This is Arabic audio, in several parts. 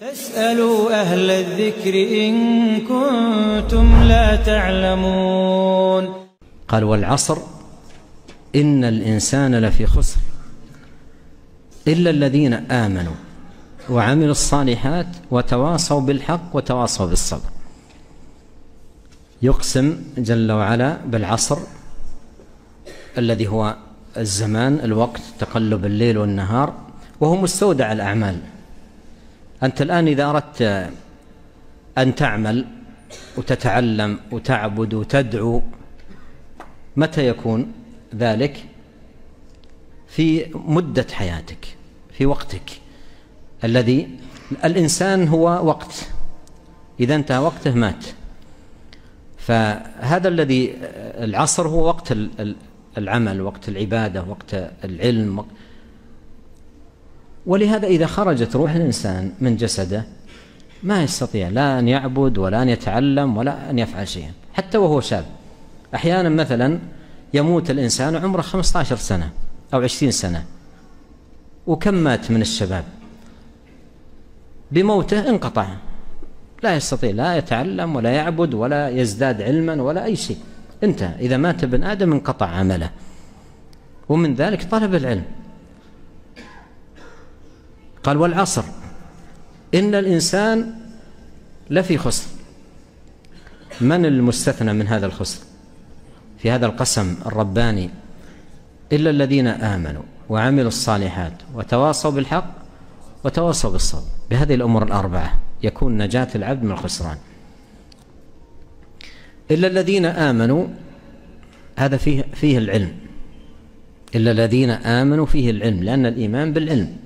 فاسألوا أهل الذكر إن كنتم لا تعلمون قال والعصر إن الإنسان لفي خسر إلا الذين آمنوا وعملوا الصالحات وتواصوا بالحق وتواصوا بالصبر يقسم جل وعلا بالعصر الذي هو الزمان الوقت تقلب الليل والنهار وهو مستودع الأعمال أنت الآن إذا أردت أن تعمل وتتعلم وتعبد وتدعو متى يكون ذلك في مدة حياتك في وقتك الذي الإنسان هو وقت إذا انتهى وقته مات فهذا الذي العصر هو وقت العمل وقت العبادة وقت العلم وقت ولهذا إذا خرجت روح الإنسان من جسده ما يستطيع لا أن يعبد ولا أن يتعلم ولا أن يفعل شيئا حتى وهو شاب أحيانا مثلا يموت الإنسان عمره 15 سنة أو 20 سنة وكم مات من الشباب بموته انقطع لا يستطيع لا يتعلم ولا يعبد ولا يزداد علما ولا أي شيء انتهى إذا مات ابن آدم انقطع عمله ومن ذلك طلب العلم قال والعصر إن الإنسان لفي خسر من المستثنى من هذا الخسر في هذا القسم الرباني إلا الذين آمنوا وعملوا الصالحات وتواصوا بالحق وتواصوا بالصبر بهذه الأمور الأربعة يكون نجاة العبد من الخسران إلا الذين آمنوا هذا فيه, فيه العلم إلا الذين آمنوا فيه العلم لأن الإيمان بالعلم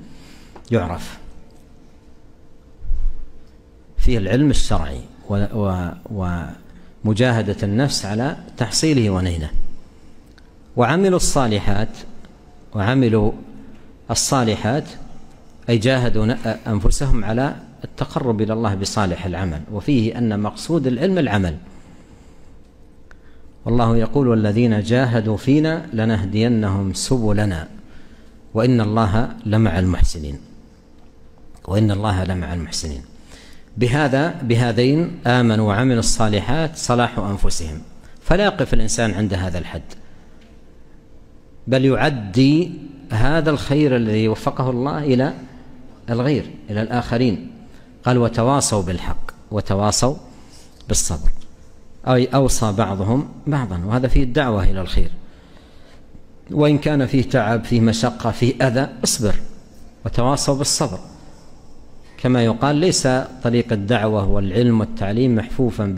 يعرف في العلم الشرعي ومجاهدة النفس على تحصيله ونيله وعملوا الصالحات وعملوا الصالحات أي جاهدوا أنفسهم على التقرب إلى الله بصالح العمل وفيه أن مقصود العلم العمل والله يقول والذين جاهدوا فينا لنهدينهم سبلنا وإن الله لمع المحسنين وإن الله لمع المحسنين بهذا بهذين آمنوا وعملوا الصالحات صلاح أنفسهم فلا يقف الإنسان عند هذا الحد بل يعدي هذا الخير الذي وفقه الله إلى الغير إلى الآخرين قال وتواصوا بالحق وتواصوا بالصبر أي أوصى بعضهم بعضا وهذا فيه الدعوة إلى الخير وإن كان فيه تعب فيه مشقة فيه أذى اصبر وتواصوا بالصبر كما يقال ليس طريق الدعوة والعلم والتعليم محفوفا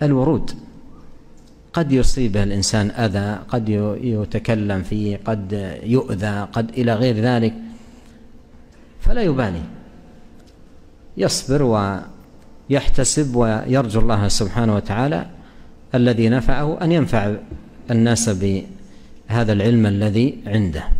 بالورود قد يصيبه الإنسان أذى قد يتكلم فيه قد يؤذى قد إلى غير ذلك فلا يبالي يصبر ويحتسب ويرجو الله سبحانه وتعالى الذي نفعه أن ينفع الناس بهذا العلم الذي عنده